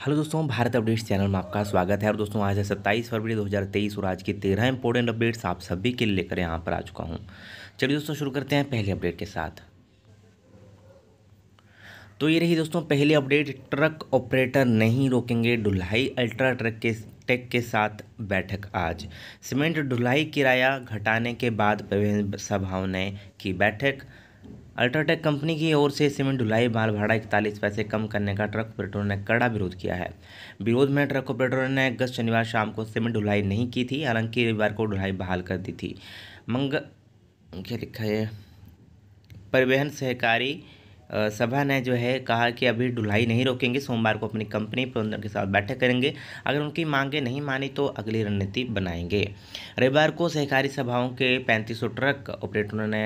hello दोस्तों Bharat updates channel में आपका स्वागत है और दोस्तों आज है सत्ताईस फरवरी 2023 और आज की तेरह इंपॉर्टेंट अपडेट्स आप सभी के लेकर यहाँ पर आ चुका हूँ चलिए दोस्तों शुरू करते हैं पहले अपडेट के साथ तो ये रही दोस्तों पहली अपडेट ट्रक ऑपरेटर नहीं रोकेंगे ढुलाई अल्ट्रा ट्रक के टेक के साथ बैठक आज सीमेंट ढुलाई किराया घटाने के बाद सभाओं ने की बैठक अल्ट्राटेक कंपनी की ओर से सीमेंट ढुलाई माल भाड़ा इकतालीस पैसे कम करने का ट्रक ऑपरेटरों ने कड़ा विरोध किया है विरोध में ट्रक ऑपरेटरों ने गत शनिवार शाम को सीमेंट ढुलाई नहीं की थी हालांकि रविवार को ढुलाई बहाल कर दी थी मंग क्या लिखा है परिवहन सहकारी सभा ने जो है कहा कि अभी ढुलाई नहीं रोकेंगे सोमवार को अपनी कंपनी प्रबंधन के साथ बैठक करेंगे अगर उनकी मांगे नहीं मानी तो अगली रणनीति बनाएंगे रविवार को सहकारी सभाओं के पैंतीस ट्रक ऑपरेटरों ने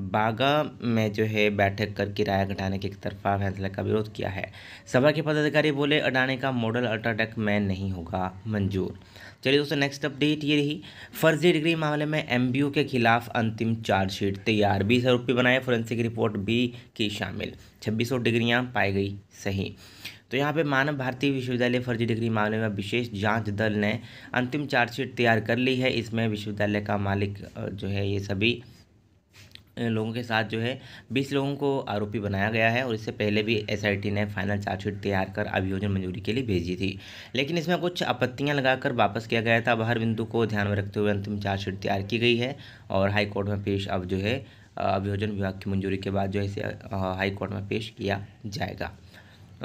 बागा में जो है बैठक कर किराया घटाने के तरफा फैसला का विरोध किया है सभा के पदाधिकारी बोले अडाने का मॉडल अल्ट्राटेक में नहीं होगा मंजूर चलिए दोस्तों नेक्स्ट अपडेट ये रही फर्जी डिग्री मामले में एम के खिलाफ अंतिम चार्जशीट तैयार बीस आरोपी बनाए फोरेंसिक रिपोर्ट बी की शामिल छब्बीस डिग्रियाँ पाई गई सही तो यहाँ पे मानव भारती विश्वविद्यालय फर्जी डिग्री मामले में विशेष जांच दल ने अंतिम चार्जशीट तैयार कर ली है इसमें विश्वविद्यालय का मालिक जो है ये सभी लोगों के साथ जो है बीस लोगों को आरोपी बनाया गया है और इससे पहले भी एस ने फाइनल चार्जशीट तैयार कर अभियोजन मंजूरी के लिए भेजी थी लेकिन इसमें कुछ आपत्तियाँ लगाकर वापस किया गया था अब हर बिंदु को ध्यान में रखते हुए अंतिम चार्जशीट तैयार की गई है और हाईकोर्ट में पेश अब जो है अभियोजन विभाग की मंजूरी के बाद जो है इसे हाईकोर्ट में पेश किया जाएगा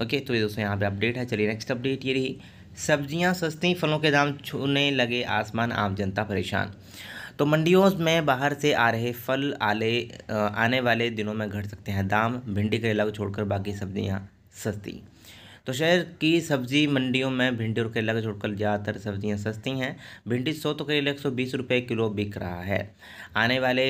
ओके तो ये दोस्तों यहाँ पे अपडेट है चलिए नेक्स्ट अपडेट ये रही सब्जियाँ सस्ती फलों के दाम छूने लगे आसमान आम जनता परेशान तो मंडियों में बाहर से आ रहे फल आले आने वाले दिनों में घट सकते हैं दाम भिंडी करेला को छोड़कर बाकी सब्जियाँ सस्ती तो शहर की सब्जी मंडियों में भिंडी और करेला को छोड़कर ज़्यादातर सब्जियां सस्ती हैं भिंडी सौ तो करेला एक सौ बीस रुपये किलो बिक रहा है आने वाले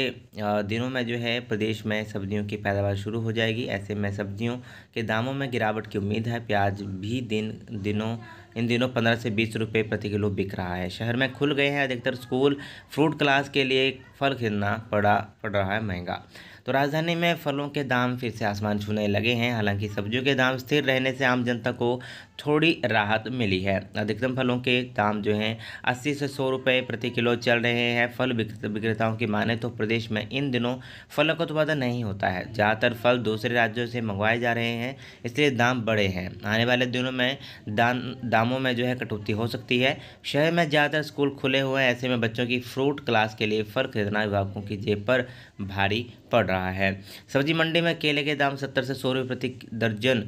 दिनों में जो है प्रदेश में सब्जियों की पैदावार शुरू हो जाएगी ऐसे में सब्जियों के दामों में गिरावट की उम्मीद है प्याज भी दिन दिनों इन दिनों पंद्रह से बीस रुपये प्रति किलो बिक रहा है शहर में खुल गए हैं अधिकतर स्कूल फ्रूट क्लास के लिए फल खरीदना पड़ा पड़ रहा है महंगा तो राजधानी में फलों के दाम फिर से आसमान छूने लगे हैं हालांकि सब्जियों के दाम स्थिर रहने से आम जनता को थोड़ी राहत मिली है अधिकतम फलों के दाम जो हैं अस्सी से सौ रुपये प्रति किलो चल रहे हैं फल विक्रेताओं की माने तो प्रदेश में इन दिनों फलों का उत्पादन तो नहीं होता है ज़्यादातर फल दूसरे राज्यों से मंगवाए जा रहे हैं इसलिए दाम बढ़े हैं आने वाले दिनों में दाम दामों में जो है कटौती हो सकती है शहर में ज़्यादातर स्कूल खुले हुए हैं ऐसे में बच्चों की फ्रूट क्लास के लिए फल खरीदना विभागों की जेब पर भारी पड़ रहा है सब्जी मंडी में केले के दाम सत्तर से सौ रुपये प्रति दर्जन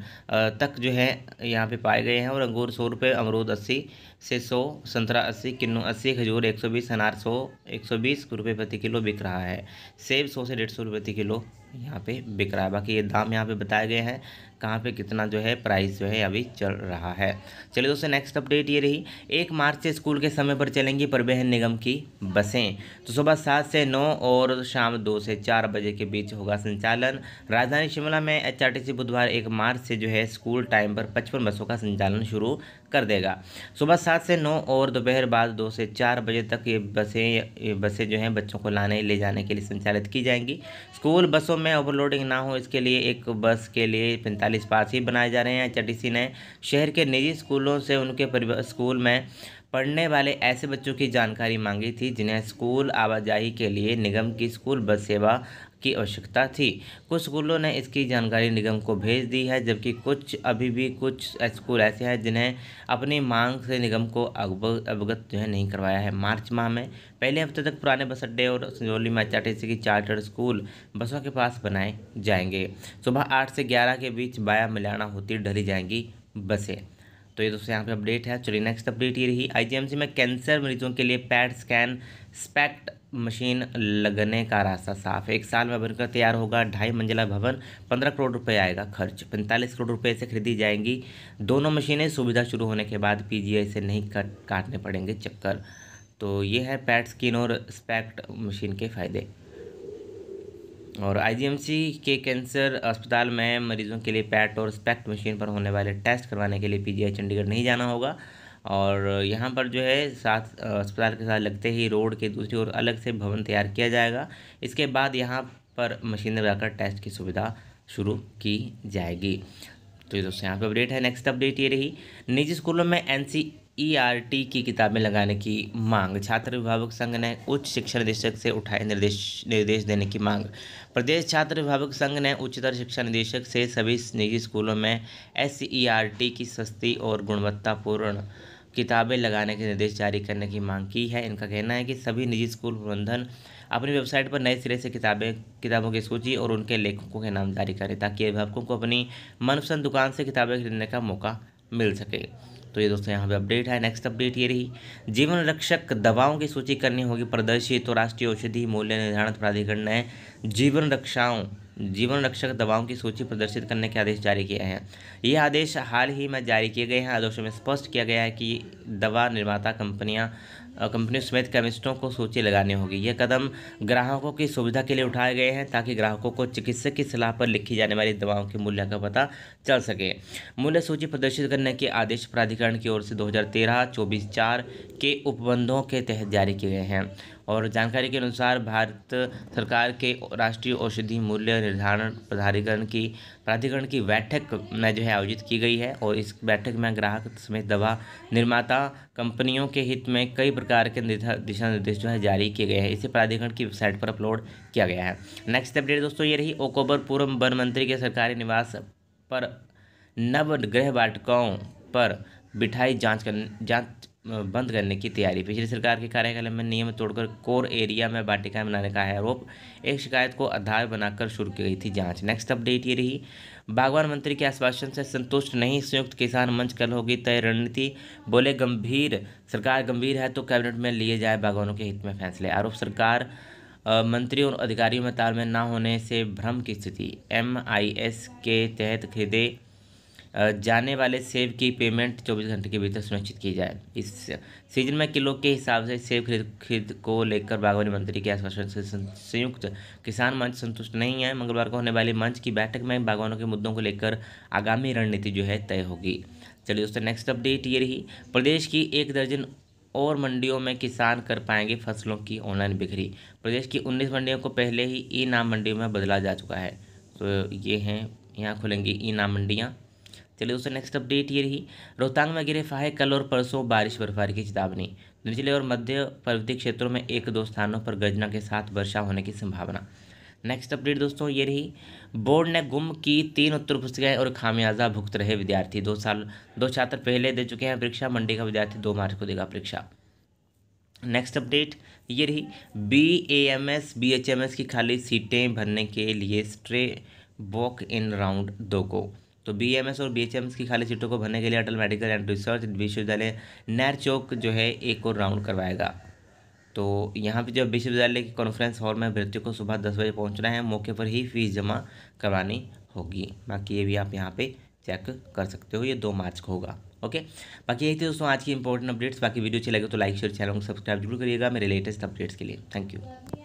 तक जो है यहाँ पे पाए गए हैं और अंगूर सौ रुपये अमरूद अस्सी से सौ संतरा अस्सी किन्नु अस्सी खजूर एक सौ बीस अनार सौ एक सौ बीस रुपये प्रति किलो बिक रहा है सेब सौ से डेढ़ सौ रुपये प्रति किलो यहाँ पे बिक रहा है बाकी ये दाम यहाँ पे बताए गए हैं कहाँ पे कितना जो है प्राइस जो है अभी चल रहा है चलिए दोस्तों नेक्स्ट अपडेट ये रही एक मार्च से स्कूल के समय पर चलेंगी परिवहन निगम की बसें तो सुबह सात से नौ और शाम दो से चार बजे के बीच होगा संचालन राजधानी शिमला में एच बुधवार एक मार्च से जो है स्कूल टाइम पर पचपन बसों का संचालन शुरू कर देगा सुबह सात से नौ और दोपहर बाद दो से चार बजे तक ये बसें ये बसें जो हैं बच्चों को लाने ले जाने के लिए संचालित की जाएंगी स्कूल बसों में ओवरलोडिंग ना हो इसके लिए एक बस के लिए पैंतालीस पास ही बनाए जा रहे हैं एच ने शहर के निजी स्कूलों से उनके स्कूल में पढ़ने वाले ऐसे बच्चों की जानकारी मांगी थी जिन्हें स्कूल आवाजाही के लिए निगम की स्कूल बस सेवा की आवश्यकता थी कुछ स्कूलों ने इसकी जानकारी निगम को भेज दी है जबकि कुछ अभी भी कुछ स्कूल ऐसे हैं जिन्हें अपनी मांग से निगम को अवगत जो है नहीं करवाया है मार्च माह में पहले हफ्ते तक पुराने बस अड्डे और संजौली में एच की चार्टर स्कूल बसों के पास बनाए जाएंगे सुबह आठ से ग्यारह के बीच बाया मिलाना होती ढली जाएंगी बसें तो ये दोस्तों यहाँ पे अपडेट है चलिए नेक्स्ट अपडेट ये रही आईजीएमसी में कैंसर मरीजों के लिए पैड स्कैन स्पेक्ट मशीन लगने का रास्ता साफ एक साल में बनकर तैयार होगा ढाई मंजिला भवन पंद्रह करोड़ रुपए आएगा खर्च पैंतालीस करोड़ रुपए से खरीदी जाएंगी दोनों मशीनें सुविधा शुरू होने के बाद पीजीआई से नहीं कट काटने पड़ेंगे चक्कर तो ये है पैट स्किन और स्पैक्ट मशीन के फ़ायदे और आईजीएमसी के कैंसर अस्पताल में मरीजों के लिए पैट और स्पैक्ट मशीन पर होने वाले टेस्ट करवाने के लिए पी चंडीगढ़ नहीं जाना होगा और यहाँ पर जो है साथ अस्पताल के साथ लगते ही रोड के दूसरी ओर अलग से भवन तैयार किया जाएगा इसके बाद यहाँ पर मशीन लगाकर टेस्ट की सुविधा शुरू की जाएगी तो ये दोस्तों यहाँ पर अपडेट है नेक्स्ट अपडेट ये रही निजी स्कूलों में एन ईआरटी e की किताबें लगाने की मांग छात्र विभावक संघ ने उच्च शिक्षा निदेशक से उठाए निर्देश निर्देश देने की मांग प्रदेश छात्र विभावक संघ ने उच्चतर शिक्षा निदेशक से सभी निजी स्कूलों में एस e की सस्ती और गुणवत्तापूर्ण किताबें लगाने के निर्देश जारी करने की मांग की है इनका कहना है कि सभी निजी स्कूल प्रबंधन अपनी वेबसाइट पर नए सिरे से किताबें किताबों की सूची और उनके लेखकों के नाम जारी करें ताकि अभिभावकों को अपनी मनपसंद दुकान से किताबें खरीदने का मौका मिल सके तो ये दोस्तों यहाँ पे अपडेट है नेक्स्ट अपडेट ये रही जीवन रक्षक दवाओं की सूची करनी होगी प्रदर्शित तो राष्ट्रीय औषधि मूल्य निर्धारण प्राधिकरण ने जीवन रक्षाओं जीवन रक्षक दवाओं की सूची प्रदर्शित करने के आदेश जारी किए हैं ये आदेश हाल ही में जारी किए गए हैं आदेशों में स्पष्ट किया गया है कि दवा निर्माता कंपनियां कंपनी समेत केमिस्टों को सूची लगानी होगी ये कदम ग्राहकों की सुविधा के लिए उठाए गए हैं ताकि ग्राहकों को चिकित्सक की सलाह पर लिखी जाने वाली दवाओं के मूल्य का पता चल सके मूल्य सूची प्रदर्शित करने के आदेश प्राधिकरण की ओर से 2013 24 चार के उपबंधों के तहत जारी किए गए हैं और जानकारी के अनुसार भारत सरकार के राष्ट्रीय औषधि मूल्य निर्धारण प्राधिकरण की प्राधिकरण की बैठक में जो है आयोजित की गई है और इस बैठक में ग्राहक समेत दवा निर्माता कंपनियों के हित में कई प्रकार के दिशा निर्देश जो है जारी किए गए हैं इसे प्राधिकरण की वेबसाइट पर अपलोड किया गया है नेक्स्ट अपडेट दोस्तों ये रही ओकोबर पूर्व वन मंत्री के सरकारी निवास पर नव गृह वाटिकाओं पर बिठाई जांच कर जांच बंद करने की तैयारी पिछली सरकार के कार्यकाल में नियम तोड़कर कोर एरिया में वाटिका बनाने का है आरोप एक शिकायत को आधार बनाकर शुरू की गई थी जांच नेक्स्ट अपडेट ये रही बागवान मंत्री के आश्वासन से संतुष्ट नहीं संयुक्त किसान मंच कल होगी तय रणनीति बोले गंभीर सरकार गंभीर है तो कैबिनेट में लिए जाए बागवानों के हित में फैसले आरोप सरकार मंत्रियों और अधिकारियों में तालमेल न होने से भ्रम की स्थिति एम के तहत खरीदे जाने वाले सेब की पेमेंट 24 घंटे के भीतर सुनिश्चित की जाए इस सीजन में किलो के हिसाब से सेब खरीद खरीद को लेकर बागवानी मंत्री के आश्वासन से संयुक्त किसान मंच संतुष्ट नहीं है मंगलवार को होने वाली मंच की बैठक में बागवानों के मुद्दों को लेकर आगामी रणनीति जो है तय होगी चलिए दोस्तों नेक्स्ट अपडेट ये रही प्रदेश की एक दर्जन और मंडियों में किसान कर पाएंगे फसलों की ऑनलाइन बिक्री प्रदेश की उन्नीस मंडियों को पहले ही ई नाम मंडियों में बदला जा चुका है तो ये हैं यहाँ खुलेंगी ई नाम मंडियाँ चलिए दोस्तों नेक्स्ट अपडेट ये रही रोहतांग में गिरे फाहे कल और परसों बारिश बर्फबारी की चेतावनी निचले और मध्य पर्वतीय क्षेत्रों में एक दो स्थानों पर गर्जना के साथ वर्षा होने की संभावना नेक्स्ट अपडेट दोस्तों ये रही बोर्ड ने गुम की तीन उत्तर पुस्तिकाएं और खामियाजा भुगत रहे विद्यार्थी दो साल दो छात्र पहले दे चुके हैं परीक्षा मंडी का विद्यार्थी दो मार्च को देगा परीक्षा नेक्स्ट अपडेट ये रही B A M S B H M S की खाली सीटें भरने के लिए स्ट्रे वॉक इन राउंड दो को तो बीएमएस और बीएचएमएस की खाली सीटों को भरने के लिए अटल मेडिकल एंड रिसर्च विश्वविद्यालय नैर चौक जो है एक और राउंड करवाएगा तो यहाँ पे जब विश्वविद्यालय की कॉन्फ्रेंस हॉल में अभ्यर्थियों को सुबह दस बजे पहुँचना है मौके पर ही फीस जमा करवानी होगी बाकी ये भी आप यहाँ पर चेक कर सकते हो ये दो मार्च को होगा ओके बाकी यही थी दोस्तों आज की इंपॉर्टेंट अपडेट्स बाकी वीडियो अच्छी लगे तो लाइक शेयर चैनल को सब्सक्राइब जरूर करिएगा मेरे लेटेस्ट अपडेट्स के लिए थैंक यू